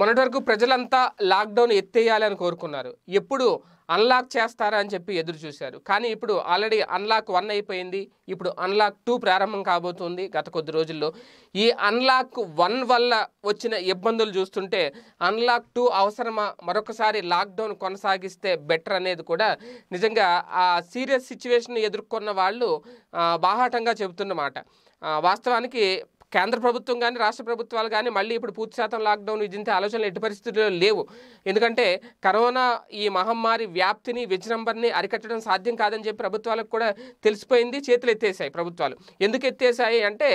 మొన్నటి వరకు ప్రజలంతా లాక్డౌన్ ఎత్తేయాలని కోరుకున్నారు ఎప్పుడు అన్లాక్ చేస్తారా అని చెప్పి ఎదురు చూశారు కానీ ఇప్పుడు ఆల్రెడీ అన్లాక్ వన్ అయిపోయింది ఇప్పుడు అన్లాక్ టూ ప్రారంభం కాబోతుంది గత కొద్ది రోజుల్లో ఈ అన్లాక్ వన్ వల్ల వచ్చిన ఇబ్బందులు చూస్తుంటే అన్లాక్ టూ అవసరమా మరొకసారి లాక్డౌన్ కొనసాగిస్తే బెటర్ అనేది కూడా నిజంగా ఆ సీరియస్ సిచ్యువేషన్ ఎదుర్కొన్న వాళ్ళు బాహాటంగా చెబుతున్నమాట వాస్తవానికి కేంద్ర ప్రభుత్వం కానీ రాష్ట్ర ప్రభుత్వాలు కానీ మళ్ళీ ఇప్పుడు పూర్తి శాతం లాక్డౌన్ విధించే ఆలోచనలు ఎట్టి పరిస్థితుల్లో లేవు ఎందుకంటే కరోనా ఈ మహమ్మారి వ్యాప్తిని విజృంభణని అరికట్టడం సాధ్యం కాదని చెప్పి ప్రభుత్వాలకు కూడా తెలిసిపోయింది చేతులు ఎత్తేసాయి ప్రభుత్వాలు ఎందుకు ఎత్తేసాయి అంటే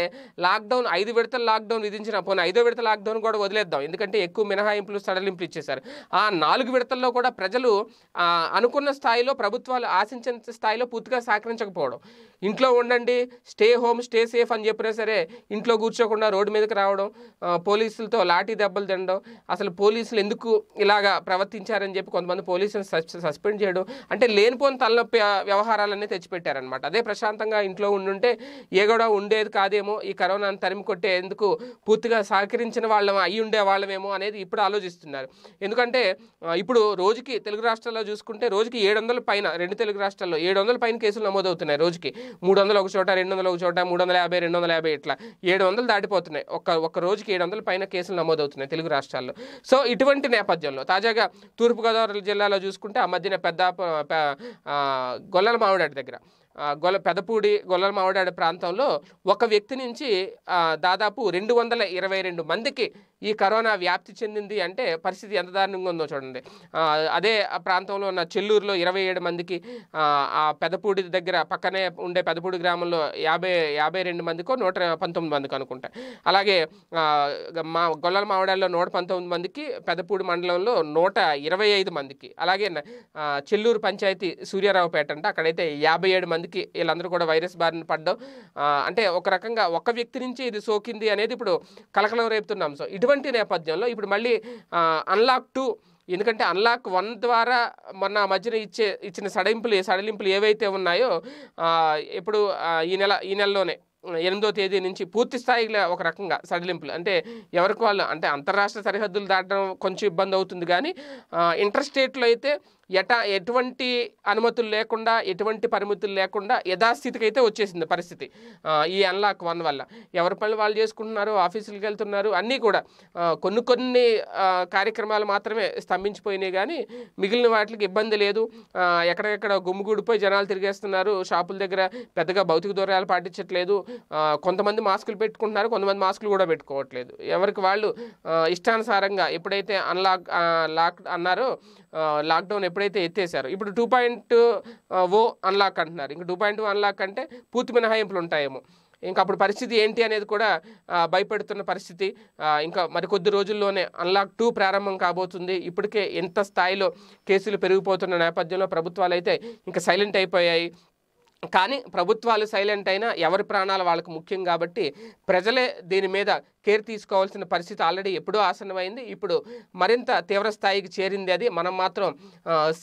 లాక్డౌన్ ఐదు విడతల లాక్డౌన్ విధించిన పోనీ ఐదో విడత లాక్డౌన్ కూడా వదిలేద్దాం ఎందుకంటే ఎక్కువ మినహాయింపులు సడలింపులు ఇచ్చేశారు ఆ నాలుగు విడతల్లో కూడా ప్రజలు అనుకున్న స్థాయిలో ప్రభుత్వాలు ఆశించిన స్థాయిలో పూర్తిగా సహకరించకపోవడం ఇంట్లో ఉండండి స్టే హోమ్ స్టే సేఫ్ అని చెప్పినా సరే ఇంట్లో కూర్చోకుండా రోడ్డు మీదకి రావడం పోలీసులతో లాఠీ దెబ్బలు తినడం అసలు పోలీసులు ఎందుకు ఇలాగా ప్రవర్తించారని చెప్పి కొంతమంది పోలీసులను సస్పెండ్ చేయడం అంటే లేనిపోని తలనొప్పి వ్యవహారాలన్నీ తెచ్చిపెట్టారనమాట అదే ప్రశాంతంగా ఇంట్లో ఉండుంటే ఏ గొడవ ఉండేది కాదేమో ఈ కరోనాను తరిమి కొట్టే ఎందుకు పూర్తిగా సహకరించిన వాళ్ళం అయి ఉండే వాళ్ళమేమో అనేది ఇప్పుడు ఆలోచిస్తున్నారు ఎందుకంటే ఇప్పుడు రోజుకి తెలుగు రాష్ట్రాల్లో చూసుకుంటే రోజుకి ఏడు వందల పైన రెండు తెలుగు రాష్ట్రాల్లో ఏడు వందల పైన కేసులు నమోదవుతున్నాయి రోజుకి మూడు వందలు ఒక చోట రెండు వందలు ఒక చోట మూడు వందల యాభై రెండు వందల యాభై ఇట్లా ఏడు వందలు దాటిపోతున్నాయి ఒక ఒక రోజుకి ఏడు వందల పైన కేసులు నమోదవుతున్నాయి తెలుగు రాష్ట్రాల్లో సో ఇటువంటి నేపథ్యంలో తాజాగా తూర్పుగోదావరి జిల్లాలో చూసుకుంటే ఆ మధ్యన పెద్ద గొల్లల మామిడాడి దగ్గర గొల్ల పెదపూడి గొల్లల మావడాడు ప్రాంతంలో ఒక వ్యక్తి నుంచి దాదాపు రెండు వందల ఇరవై రెండు మందికి ఈ కరోనా వ్యాప్తి చెందింది అంటే పరిస్థితి ఎంత దారుణంగా ఉందో చూడండి అదే ప్రాంతంలో ఉన్న చెల్లూరులో ఇరవై ఏడు మందికి ఆ పెదపూడి దగ్గర పక్కనే ఉండే పెదపూడి గ్రామంలో యాభై యాభై రెండు మందికో నూట పంతొమ్మిది మందికి అనుకుంటా అలాగే మా గొల్లల మావిడాల్లో నూట పంతొమ్మిది మందికి పెదపూడి మండలంలో నూట ఇరవై ఐదు మందికి అలాగే చెల్లూరు పంచాయతీ సూర్యారావుపేట అంటే అక్కడైతే యాభై ఏడు మంది మందికి వీళ్ళందరూ కూడా వైరస్ బారిన పడడం అంటే ఒక రకంగా ఒక వ్యక్తి నుంచి ఇది సోకింది అనేది ఇప్పుడు కలకలం రేపుతున్న సో ఇటువంటి నేపథ్యంలో ఇప్పుడు మళ్ళీ అన్లాక్ టూ ఎందుకంటే అన్లాక్ వన్ ద్వారా మొన్న మధ్యన ఇచ్చే ఇచ్చిన సడలింపులు సడలింపులు ఏవైతే ఉన్నాయో ఇప్పుడు ఈ నెల ఈ నెలలోనే ఎనిమిదో తేదీ నుంచి పూర్తి స్థాయిలో ఒక రకంగా సడలింపులు అంటే ఎవరికి వాళ్ళు అంటే అంతరాష్ట్ర సరిహద్దులు దాటడం కొంచెం ఇబ్బంది అవుతుంది కానీ ఇంటర్ స్టేట్లో అయితే ఎట ఎటువంటి అనుమతులు లేకుండా ఎటువంటి పరిమితులు లేకుండా యథాస్థితికి అయితే వచ్చేసింది పరిస్థితి ఈ అన్లాక్ వన్ వల్ల ఎవరి పనులు వాళ్ళు చేసుకుంటున్నారు ఆఫీసులకు వెళ్తున్నారు అన్నీ కూడా కొన్ని కొన్ని కార్యక్రమాలు మాత్రమే స్తంభించిపోయినాయి కానీ మిగిలిన వాటికి ఇబ్బంది లేదు ఎక్కడెక్కడ గుమ్మిగూడిపోయి జనాలు తిరిగేస్తున్నారు షాపుల దగ్గర పెద్దగా భౌతిక దూరాలు పాటించట్లేదు కొంతమంది మాస్కులు పెట్టుకుంటున్నారు కొంతమంది మాస్కులు కూడా పెట్టుకోవట్లేదు ఎవరికి వాళ్ళు ఇష్టానుసారంగా ఎప్పుడైతే అన్లాక్ లాక్ అన్నారో లాక్డౌన్ ఎప్పుడైతే ఎత్తేసారో ఇప్పుడు టూ పాయింట్ ఓ అన్లాక్ అంటున్నారు ఇంకా టూ పాయింట్ అన్లాక్ అంటే పూర్తి మినహాయింపులు ఉంటాయేమో ఇంకా అప్పుడు పరిస్థితి ఏంటి అనేది కూడా భయపెడుతున్న పరిస్థితి ఇంకా మరికొద్ది రోజుల్లోనే అన్లాక్ టూ ప్రారంభం కాబోతుంది ఇప్పటికే ఎంత స్థాయిలో కేసులు పెరిగిపోతున్న నేపథ్యంలో ప్రభుత్వాలు అయితే ఇంకా సైలెంట్ అయిపోయాయి కానీ ప్రభుత్వాలు సైలెంట్ అయినా ఎవరి ప్రాణాలు వాళ్ళకు ముఖ్యం కాబట్టి ప్రజలే దీని మీద కేర్ తీసుకోవాల్సిన పరిస్థితి ఆల్రెడీ ఎప్పుడూ ఆసన్నమైంది ఇప్పుడు మరింత తీవ్ర స్థాయికి చేరింది అది మనం మాత్రం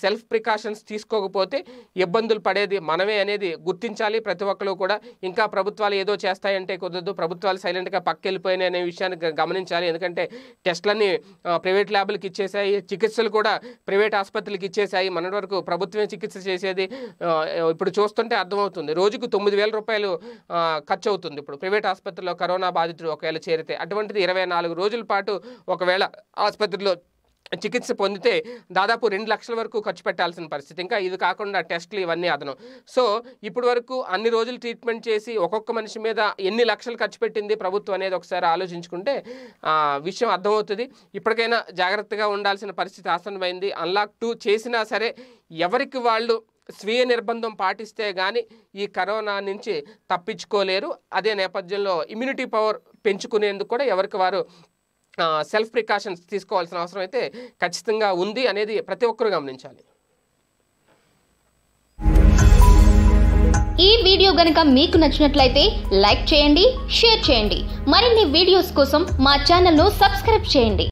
సెల్ఫ్ ప్రికాషన్స్ తీసుకోకపోతే ఇబ్బందులు పడేది మనమే అనేది గుర్తించాలి ప్రతి ఒక్కరు కూడా ఇంకా ప్రభుత్వాలు ఏదో చేస్తాయంటే కుదరదు ప్రభుత్వాలు సైలెంట్గా పక్కెళ్ళిపోయినాయి అనే విషయాన్ని గమనించాలి ఎందుకంటే టెస్ట్లన్నీ ప్రైవేట్ ల్యాబ్లకు ఇచ్చేసాయి చికిత్సలు కూడా ప్రైవేట్ ఆసుపత్రులకు ఇచ్చేసాయి మన వరకు ప్రభుత్వమే చికిత్స చేసేది ఇప్పుడు చూస్తుంటే అర్థమవుతుంది రోజుకు తొమ్మిది వేల రూపాయలు ఖర్చు అవుతుంది ఇప్పుడు ప్రైవేట్ ఆసుపత్రిలో కరోనా బాధితుడు ఒకవేళ చేరితే అటువంటిది ఇరవై నాలుగు రోజుల పాటు ఒకవేళ ఆసుపత్రిలో చికిత్స పొందితే దాదాపు రెండు లక్షల వరకు ఖర్చు పెట్టాల్సిన పరిస్థితి ఇంకా ఇది కాకుండా టెస్ట్లు ఇవన్నీ అదనం సో ఇప్పటి వరకు అన్ని రోజులు ట్రీట్మెంట్ చేసి ఒక్కొక్క మనిషి మీద ఎన్ని లక్షలు ఖర్చు పెట్టింది ప్రభుత్వం అనేది ఒకసారి ఆలోచించుకుంటే విషయం అర్థమవుతుంది ఇప్పటికైనా జాగ్రత్తగా ఉండాల్సిన పరిస్థితి ఆసనమైంది అన్లాక్ టూ చేసినా సరే ఎవరికి వాళ్ళు స్వీయ నిర్బంధం పాటిస్తే కానీ ఈ కరోనా నుంచి తప్పించుకోలేరు అదే నేపథ్యంలో ఇమ్యూనిటీ పవర్ పెంచుకునేందుకు కూడా ఎవరికి వారు సెల్ఫ్ ప్రికాషన్స్ తీసుకోవాల్సిన అవసరం అయితే ఖచ్చితంగా ఉంది అనేది ప్రతి ఒక్కరు గమనించాలి ఈ వీడియో గనక మీకు నచ్చినట్లయితే లైక్ చేయండి షేర్ చేయండి మరిన్ని వీడియోస్ కోసం మా ఛానల్ను సబ్స్క్రైబ్ చేయండి